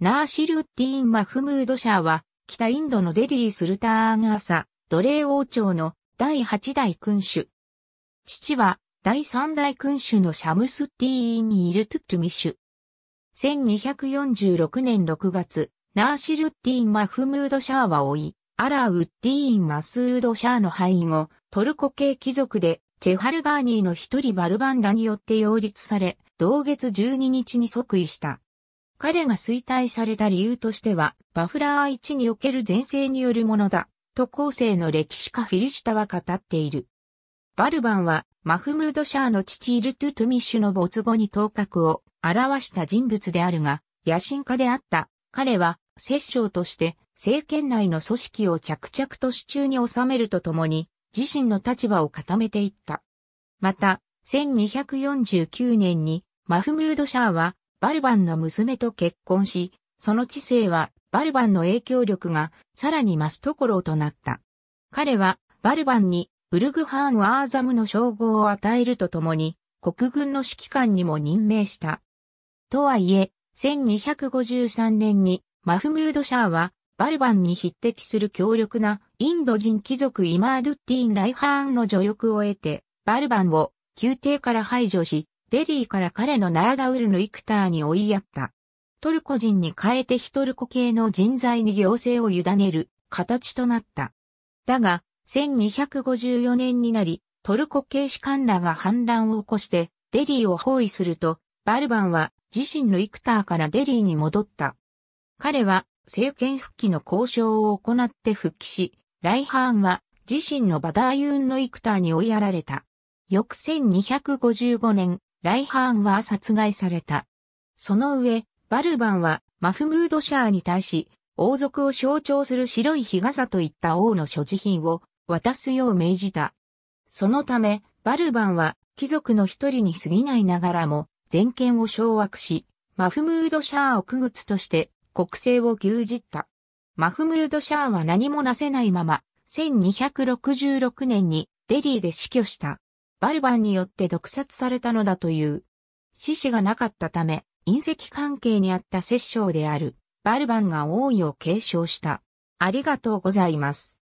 ナーシル・ディーン・マフムードシャーは、北インドのデリー・スルターン・アーサ、奴隷王朝の第8代君主。父は、第3代君主のシャムス・ディーン・イルトゥトゥミシュ。1246年6月、ナーシル・ディーン・マフムード・シャーは老い、アラウ・ッディーン・マスード・シャーの背後、トルコ系貴族で、チェハルガーニーの一人バルバンラによって擁立され、同月12日に即位した。彼が衰退された理由としては、バフラー1における前世によるものだ、と後世の歴史家フィリシュタは語っている。バルバンは、マフムード・シャーの父イルトゥ・トゥミッシュの没後に頭角を表した人物であるが、野心家であった。彼は、摂政として、政権内の組織を着々と手中に収めるとともに、自身の立場を固めていった。また、1249年に、マフムード・シャーは、バルバンの娘と結婚し、その知性はバルバンの影響力がさらに増すところとなった。彼はバルバンにウルグハーン・アーザムの称号を与えるとともに、国軍の指揮官にも任命した。とはいえ、1253年にマフムード・シャーはバルバンに匹敵する強力なインド人貴族イマードゥッティン・ライハーンの助力を得て、バルバンを宮廷から排除し、デリーから彼のナーダウルのイクターに追いやった。トルコ人に変えてヒトルコ系の人材に行政を委ねる形となった。だが、1254年になり、トルコ系士官らが反乱を起こして、デリーを包囲すると、バルバンは自身のイクターからデリーに戻った。彼は政権復帰の交渉を行って復帰し、ライハーンは自身のバダーユーンのイクターに追いやられた。翌1255年、ライハーンは殺害された。その上、バルバンはマフムード・シャーに対し、王族を象徴する白い日傘といった王の所持品を渡すよう命じた。そのため、バルバンは貴族の一人に過ぎないながらも、全権を掌握し、マフムード・シャーを区靴として国政を牛耳った。マフムード・シャーは何もなせないまま、1266年にデリーで死去した。バルバンによって毒殺されたのだという。死死がなかったため、隕石関係にあった摂政である、バルバンが王位を継承した。ありがとうございます。